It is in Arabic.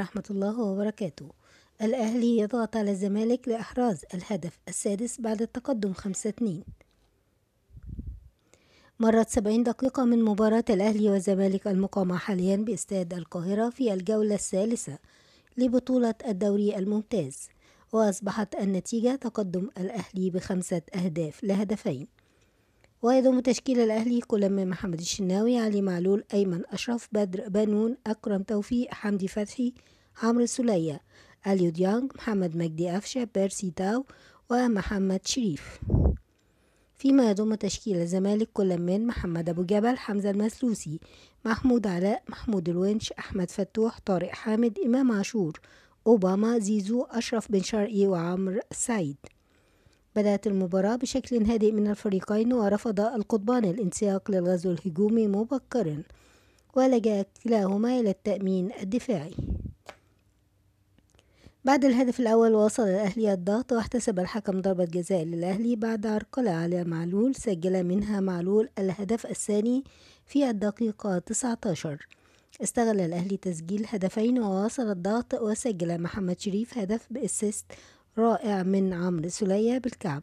رحمة الله وبركاته الأهلي يضغط على الزمالك لإحراز الهدف السادس بعد التقدم 5-2 مرت 70 دقيقة من مباراة الأهلي والزمالك المقامة حاليا باستاد القاهرة في الجولة الثالثة لبطولة الدوري الممتاز وأصبحت النتيجة تقدم الأهلي بخمسة أهداف لهدفين ويضم تشكيل الأهلي كلما محمد الشناوي علي معلول أيمن أشرف بدر بنون أكرم توفيق حمدي فتحي عمرو سلية أليو ديانج محمد مجدي أفشة بيرسي تاو ومحمد شريف فيما يضم تشكيل الزمالك كل من محمد أبو جبل حمزة المسلوسي محمود علاء محمود الونش أحمد فتوح طارق حامد إمام عاشور أوباما زيزو أشرف بن شرقي وعمرو سعيد بدأت المباراة بشكل هادئ من الفريقين ورفض القطبان الانسياق للغزو الهجومي مبكرا ولجأ كلاهما إلى التأمين الدفاعي بعد الهدف الأول واصل الأهلي الضغط واحتسب الحكم ضربة جزاء للأهلي بعد عرقلة على معلول سجل منها معلول الهدف الثاني في الدقيقة 19 استغل الأهلي تسجيل هدفين وواصل الضغط وسجل محمد شريف هدف بإسيست رائع من عمرو سليه بالكعب